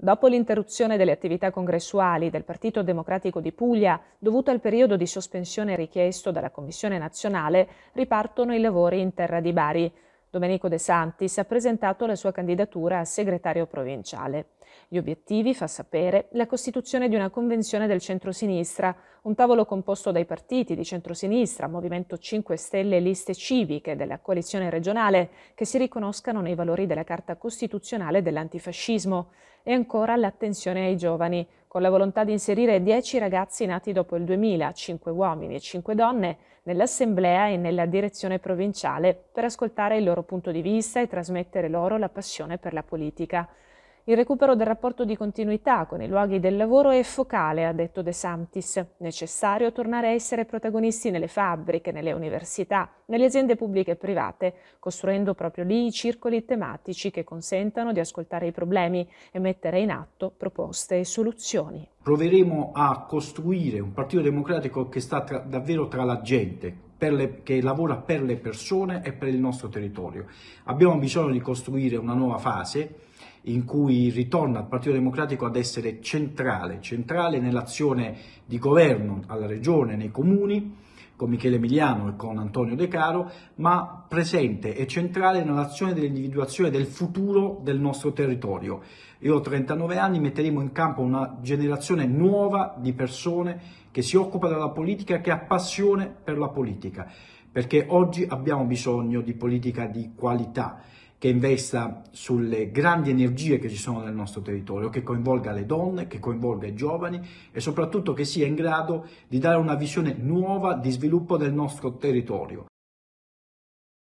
Dopo l'interruzione delle attività congressuali del Partito Democratico di Puglia, dovuta al periodo di sospensione richiesto dalla Commissione nazionale, ripartono i lavori in terra di Bari. Domenico De Santis ha presentato la sua candidatura a segretario provinciale. Gli obiettivi, fa sapere, la costituzione di una convenzione del centrosinistra, un tavolo composto dai partiti di centrosinistra, Movimento 5 Stelle e liste civiche della coalizione regionale che si riconoscano nei valori della Carta Costituzionale dell'antifascismo e ancora l'attenzione ai giovani, con la volontà di inserire 10 ragazzi nati dopo il 2000, 5 uomini e 5 donne, nell'assemblea e nella direzione provinciale per ascoltare il loro punto di vista e trasmettere loro la passione per la politica. Il recupero del rapporto di continuità con i luoghi del lavoro è focale, ha detto De Santis. Necessario tornare a essere protagonisti nelle fabbriche, nelle università, nelle aziende pubbliche e private, costruendo proprio lì i circoli tematici che consentano di ascoltare i problemi e mettere in atto proposte e soluzioni. Proveremo a costruire un partito democratico che sta tra, davvero tra la gente, le, che lavora per le persone e per il nostro territorio. Abbiamo bisogno di costruire una nuova fase in cui ritorna il Partito Democratico ad essere centrale, centrale nell'azione di governo alla regione, nei comuni, con Michele Emiliano e con Antonio De Caro, ma presente e centrale nell'azione dell'individuazione del futuro del nostro territorio. Io ho 39 anni, metteremo in campo una generazione nuova di persone che si occupa della politica, che ha passione per la politica, perché oggi abbiamo bisogno di politica di qualità che investa sulle grandi energie che ci sono nel nostro territorio, che coinvolga le donne, che coinvolga i giovani e soprattutto che sia in grado di dare una visione nuova di sviluppo del nostro territorio,